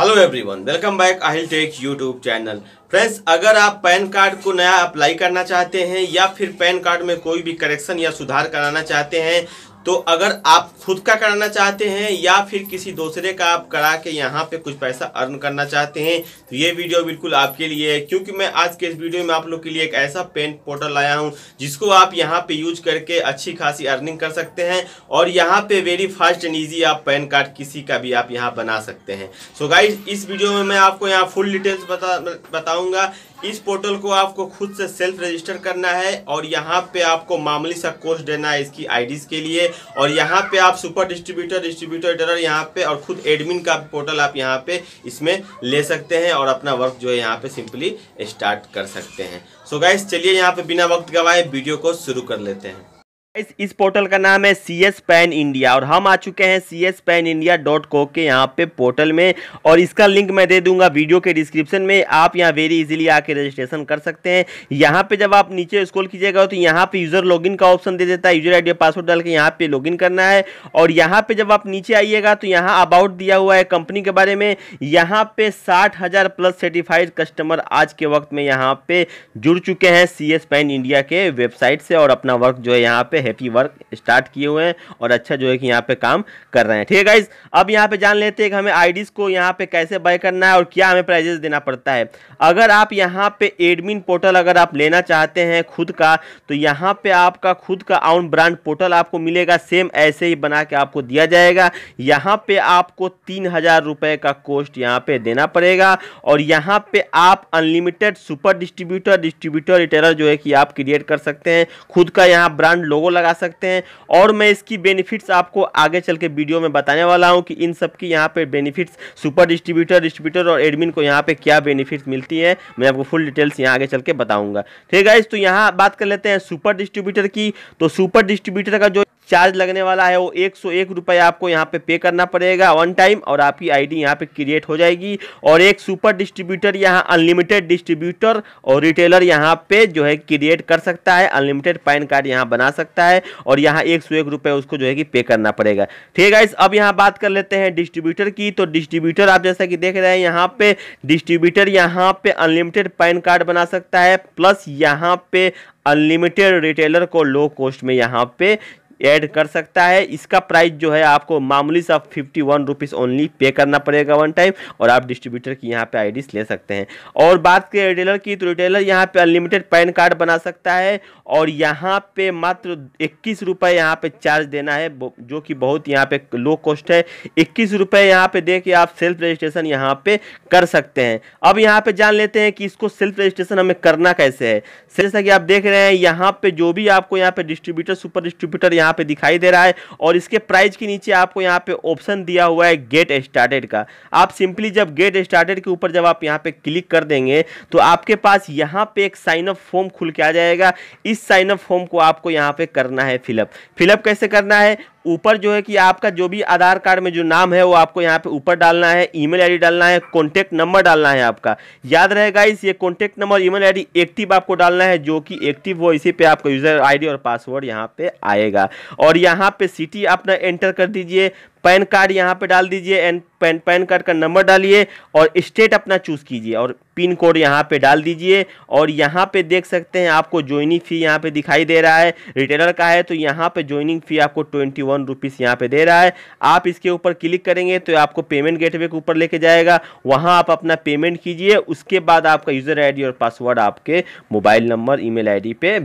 hello everyone welcome back Aahil tech YouTube channel friends अगर आप PAN card को नया अप्लाई करना चाहते हैं या फिर पैन कार्ड में कोई भी करेक्शन या सुधार कराना चाहते हैं तो अगर आप खुद का कराना चाहते हैं या फिर किसी दूसरे का आप करा के यहाँ पे कुछ पैसा अर्न करना चाहते हैं तो ये वीडियो बिल्कुल आपके लिए है क्योंकि मैं आज के इस वीडियो में आप लोग के लिए एक ऐसा पेंट पोर्टल लाया हूँ जिसको आप यहाँ पे यूज करके अच्छी खासी अर्निंग कर सकते हैं और यहाँ पे वेरी फास्ट एंड ईजी आप पैन कार्ड किसी का भी आप यहाँ बना सकते हैं सो so गाइज इस वीडियो में मैं आपको यहाँ फुल डिटेल्स बता बताऊँगा इस पोर्टल को आपको खुद से सेल्फ रजिस्टर करना है और यहाँ पे आपको मामूली सा कोर्स देना है इसकी आईडीज के लिए और यहाँ पे आप सुपर डिस्ट्रीब्यूटर डिस्ट्रीब्यूटर डर यहाँ पे और खुद एडमिन का पोर्टल आप यहाँ पे इसमें ले सकते हैं और अपना वर्क जो है यहाँ पे सिंपली स्टार्ट कर सकते हैं सो गाइस चलिए यहाँ पे बिना वक्त गवाए वीडियो को शुरू कर लेते हैं इस इस पोर्टल का नाम है सी एस पैन इंडिया और हम आ चुके हैं C S PAN India dot co के यहाँ पे पोर्टल में और इसका लिंक मैं दे दूंगा वीडियो के डिस्क्रिप्शन में आप यहाँ वेरी इजीली आके रजिस्ट्रेशन कर सकते हैं यहाँ पे जब आप नीचे स्क्रॉल कीजिएगा तो यहाँ पे यूज़र लॉगिन का ऑप्शन दे देता है यूजर आई पासवर्ड डाल के यहाँ पे लॉग करना है और यहाँ पे जब आप नीचे आइएगा तो यहाँ अबाउट दिया हुआ है कंपनी के बारे में यहाँ पे साठ प्लस सर्टिफाइड कस्टमर आज के वक्त में यहाँ पे जुड़ चुके हैं सी पैन इंडिया के वेबसाइट से और अपना वर्क जो है यहाँ पे हैप्पी वर्क स्टार्ट किए हुए हैं और अच्छा जो है कि यहाँ पे काम कर रहे हैं ठीक है गाइज अब यहाँ पे जान लेते हैं कि हमें आई को यहाँ पे कैसे बाय करना है और क्या हमें प्राइजेस देना पड़ता है अगर आप यहाँ पे एडमिन पोर्टल अगर आप लेना चाहते हैं खुद का तो यहाँ पे आपका खुद का ऑन ब्रांड पोर्टल आपको मिलेगा सेम ऐसे ही बना के आपको दिया जाएगा यहाँ पे आपको तीन हजार रुपये का कोस्ट यहाँ पे देना पड़ेगा और यहाँ पे आप unlimited super distributor distributor retailer जो है कि आप क्रिएट कर सकते हैं खुद का यहाँ ब्रांड लोगो लगा सकते हैं और मैं इसकी बेनिफिट्स आपको आगे चल के वीडियो में बताने वाला हूँ कि इन सब की यहाँ पर बेनिफिट्स सुपर डिस्ट्रीब्यूटर डिस्ट्रीब्यूटर और एडमिन को यहाँ पर क्या बेनिफिट्स मिलती है मैं आपको फुल डिटेल्स यहाँ आगे चल के बताऊँगा ठीक है इस तो यहाँ बात कर लेते हैं सुपर डिस्ट्रीब्यूटर की तो सुपर डिस्ट्रीब्यूटर का जो चार्ज लगने वाला है वो एक सौ एक रुपये आपको यहाँ पे पे करना पड़ेगा वन टाइम और आपकी आईडी यहाँ पे क्रिएट हो जाएगी और एक सुपर डिस्ट्रीब्यूटर यहाँ अनलिमिटेड डिस्ट्रीब्यूटर और रिटेलर यहाँ पे जो है क्रिएट कर सकता है अनलिमिटेड पैन कार्ड यहाँ बना सकता है और यहाँ एक सौ एक रुपये उसको जो है कि पे करना पड़ेगा ठीक है इस अब यहाँ बात कर लेते हैं डिस्ट्रीब्यूटर की तो डिस्ट्रीब्यूटर आप जैसा कि देख रहे हैं यहाँ पे डिस्ट्रीब्यूटर यहाँ पे अनलिमिटेड पैन कार्ड बना सकता है प्लस यहाँ पे अनलिमिटेड रिटेलर को लो कॉस्ट में यहाँ पे ऐड कर सकता है इसका प्राइस जो है आपको मामूली सा fifty one rupees only pay करना पड़ेगा वन टाइम और आप डिस्ट्रीब्यूटर की यहाँ पे आईडी ले सकते हैं और बात करें रिटेलर की तो रिटेलर यहाँ पे अनलिमिटेड पैन कार्ड बना सकता है और यहाँ पे मात्र इक्कीस रुपये यहाँ पे चार्ज देना है जो कि बहुत यहाँ पे लो कॉस्ट है इक्कीस रुपये यहाँ पे दे के आप सेल्फ रजिस्ट्रेशन यहाँ पे कर सकते हैं अब यहाँ पे जान लेते हैं कि इसको सेल्फ रजिस्ट्रेशन हमें करना कैसे है जैसा कि आप देख रहे हैं यहाँ पे जो भी आपको यहाँ पे डिस्ट्रीब्यूटर सुपर डिस्ट्रीब्यूटर यहाँ यहाँ पे दिखाई दे रहा है और इसके प्राइस के नीचे आपको यहाँ पे ऑप्शन दिया हुआ है गेट स्टार्टेड का आप सिंपली जब गेट स्टार्टेड के ऊपर जब आप यहाँ पे क्लिक कर देंगे तो आपके पास यहाँ पे एक साइन अप फॉर्म खुल के आ जाएगा इस साइन अप फॉर्म को आपको यहाँ पे करना है फिलअप फिलअप कैसे करना है ऊपर जो है कि आपका जो भी आधार कार्ड में जो नाम है वो आपको यहाँ पे ऊपर डालना है ईमेल आईडी डालना है कॉन्टैक्ट नंबर डालना है आपका याद रहेगा इस ये contact number email ID active आपको डालना है जो कि एक्टिव हो इसी पे आपका यूज़र आईडी और पासवर्ड यहाँ पे आएगा और यहाँ पे सिटी अपना एंटर कर दीजिए पैन कार्ड यहाँ पे डाल दीजिए एंड पैन पैन कार्ड का नंबर डालिए और स्टेट अपना चूज़ कीजिए और पिन कोड यहाँ पे डाल दीजिए और यहाँ पे देख सकते हैं आपको ज्वाइनिंग फ़ी यहाँ पे दिखाई दे रहा है रिटेलर का है तो यहाँ पे ज्वाइनिंग फ़ी आपको ट्वेंटी वन रुपीज़ यहाँ पर दे रहा है आप इसके ऊपर क्लिक करेंगे तो आपको पेमेंट गेट के ऊपर लेके जाएगा वहाँ आप अपना पेमेंट कीजिए उसके बाद आपका यूज़र आई और पासवर्ड आपके मोबाइल नंबर ई मेल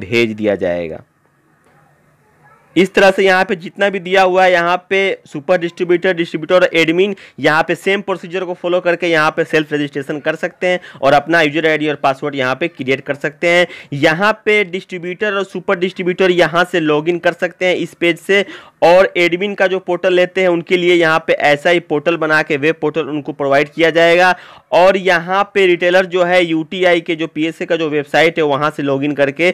भेज दिया जाएगा इस तरह से यहाँ पे जितना भी दिया हुआ है यहाँ पे सुपर डिस्ट्रीब्यूटर डिस्ट्रीब्यूटर और एडमिन यहाँ पे सेम प्रोसीजर को फॉलो करके यहाँ पे सेल्फ रजिस्ट्रेशन कर सकते हैं और अपना यूजर आईडी और पासवर्ड यहाँ पे क्रिएट कर सकते हैं यहाँ पे डिस्ट्रीब्यूटर और सुपर डिस्ट्रीब्यूटर यहाँ से इन कर सकते हैं इस पेज से और एडमिन का जो पोर्टल लेते हैं उनके लिए यहाँ पे ऐसा ही पोर्टल बना के वेब पोर्टल उनको प्रोवाइड किया जाएगा और यहाँ पे रिटेलर जो है यूटीआई के जो पीएसए का जो वेबसाइट है वहाँ से लॉगिन करके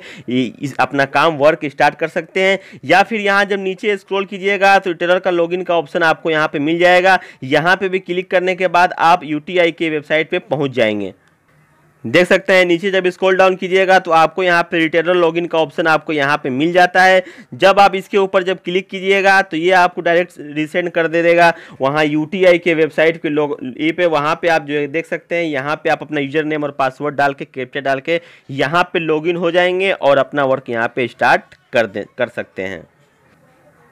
अपना काम वर्क स्टार्ट कर सकते हैं या फिर यहाँ जब नीचे स्क्रॉल कीजिएगा तो ट्रेलर का लॉगिन का ऑप्शन आपको यहाँ पे मिल जाएगा यहाँ पे भी क्लिक करने के बाद आप यू के वेबसाइट पे पहुँच जाएंगे देख सकते हैं नीचे जब स्क्रॉल डाउन कीजिएगा तो आपको यहाँ पे रिटेलर लॉगिन का ऑप्शन आपको यहाँ पे मिल जाता है जब आप इसके ऊपर जब क्लिक कीजिएगा तो ये आपको डायरेक्ट रिसेंड कर दे देगा वहाँ यू के वेबसाइट के लोग ये पे वहाँ पे आप जो है देख सकते हैं यहाँ पे आप अपना यूजर नेम और पासवर्ड डाल के कैप्चर डाल के यहाँ पर लॉग हो जाएंगे और अपना वर्क यहाँ पे स्टार्ट कर दे कर सकते हैं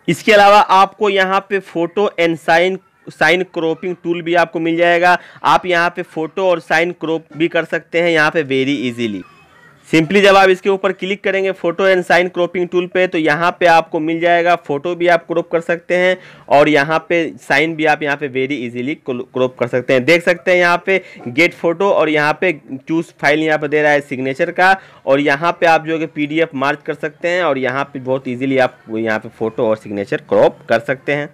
इसके अलावा आपको यहाँ पे photo and sign sign cropping tool भी आपको मिल जाएगा आप यहाँ पे फोटो और साइन क्रॉप भी कर सकते हैं यहाँ पे वेरी इजीली सिंपली जब आप इसके ऊपर क्लिक करेंगे photo and sign cropping tool पे तो यहाँ पे आपको मिल जाएगा फोटो भी आप क्रॉप कर सकते हैं और यहाँ पे साइन भी आप यहाँ पे वेरी इजीली क्रॉप कर सकते हैं देख सकते हैं यहाँ पे गेट फोटो और यहाँ पे चूज फाइल यहाँ पे दे रहा है सिग्नेचर का और यहाँ पे आप जो है पी डी मार्च कर सकते हैं और यहाँ पर बहुत ईजिली आप यहाँ पर फोटो और सिग्नेचर क्रॉप कर सकते हैं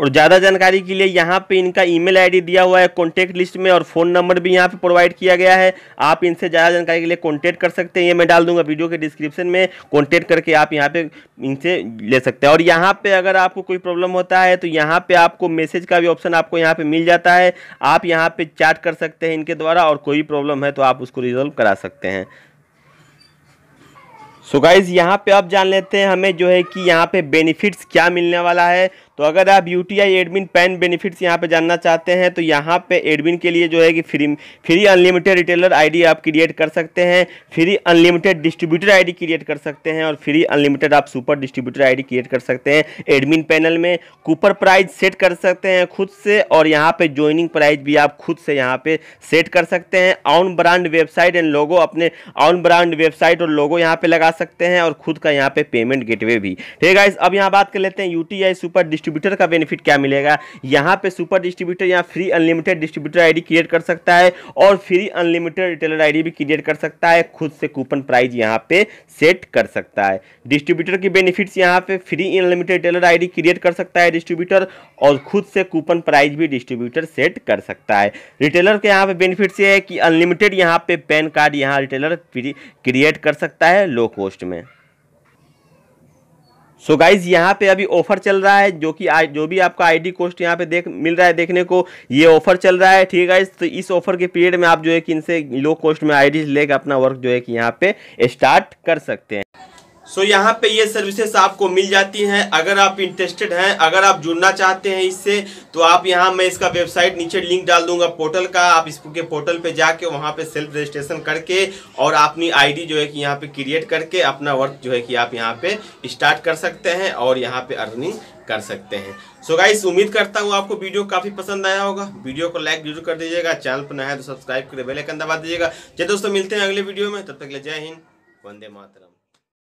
और ज़्यादा जानकारी के लिए यहाँ पे इनका ईमेल आईडी दिया हुआ है कॉन्टैक्ट लिस्ट में और फ़ोन नंबर भी यहाँ पे प्रोवाइड किया गया है आप इनसे ज़्यादा जानकारी के लिए कॉन्टैक्ट कर सकते हैं ये मैं डाल दूंगा वीडियो के डिस्क्रिप्शन में कॉन्टैक्ट करके आप यहाँ पे इनसे ले सकते हैं और यहाँ पे अगर आपको कोई प्रॉब्लम होता है तो यहाँ पर आपको मैसेज का भी ऑप्शन आपको यहाँ पर मिल जाता है आप यहाँ पर चैट कर सकते हैं इनके द्वारा और कोई प्रॉब्लम है तो आप उसको रिजॉल्व करा सकते हैं सो so गाइज़ यहाँ पे आप जान लेते हैं हमें जो है कि यहाँ पे बेनिफिट्स क्या मिलने वाला है तो अगर आप U T I admin PAN benefits यहाँ पे जानना चाहते हैं तो यहाँ पे एडमिन के लिए जो है कि free free unlimited retailer ID आप क्रिएट कर सकते हैं free unlimited distributor ID create कर सकते हैं और फ्री अनलिमिटेड आप सुपर डिस्ट्रीब्यूटर आईडी क्रिएट कर सकते हैं एडमिन पैनल में कूपर प्राइज सेट कर सकते हैं खुद से और यहाँ पे ज्वाइनिंग प्राइज भी आप खुद से यहाँ पे सेट कर सकते हैं own brand website and logo अपने ऑन ब्रांड वेबसाइट और लोगो यहाँ पे लगा सकते हैं और खुद का यहाँ पे पेमेंट गेटवे भी ठीक है अब यहाँ बात कर लेते हैं यू सुपर डिस्ट्रीब्यूट डिस्ट्रीब्यूटर का बेनिफिट क्या मिलेगा यहाँ पे सुपर डिस्ट्रीब्यूटर यहाँ free unlimited distributor ID create कर सकता है और फ्री अनलिमिटेड रिटेलर आईडी भी क्रिएट कर सकता है खुद से कूपन प्राइस यहाँ पे सेट कर सकता है डिस्ट्रीब्यूटर की बेनिफिट्स यहाँ पे free unlimited retailer ID create कर सकता है डिस्ट्रीब्यूटर और खुद से कूपन प्राइज भी डिस्ट्रीब्यूटर सेट कर सकता है रिटेलर के यहाँ पे बेनिफिट्स ये है कि अनलिमिटेड यहाँ पे पैन कार्ड यहाँ रिटेलर क्रिएट कर सकता है लो कॉस्ट में सो गाइज यहाँ पे अभी ऑफर चल रहा है जो कि आज जो भी आपका आईडी कोस्ट यहाँ पे देख मिल रहा है देखने को ये ऑफर चल रहा है ठीक है गाइज तो इस ऑफर के पीरियड में आप जो है कि इनसे लो कॉस्ट में आईडी लेकर अपना वर्क जो है कि यहाँ पे स्टार्ट कर सकते हैं सो so, यहाँ पे ये सर्विसेज आपको मिल जाती हैं अगर आप इंटरेस्टेड हैं अगर आप जुड़ना चाहते हैं इससे तो आप यहाँ मैं इसका वेबसाइट नीचे लिंक डाल दूंगा पोर्टल का आप इसके पोर्टल पे जाके वहाँ पे सेल्फ रजिस्ट्रेशन करके और अपनी आईडी जो है कि यहाँ पे क्रिएट करके अपना वर्क जो है कि आप यहाँ पे स्टार्ट कर सकते हैं और यहाँ पे अर्निंग कर सकते हैं सो so गाइस उम्मीद करता हूँ आपको वीडियो काफ़ी पसंद आया होगा वीडियो को लाइक जरूर कर दीजिएगा चैनल पर नया है तो सब्सक्राइब करके बेलाइकन दबा दीजिएगा चलिए दोस्तों मिलते हैं अगले वीडियो में तब तक ले जय हिंद वंदे मातरम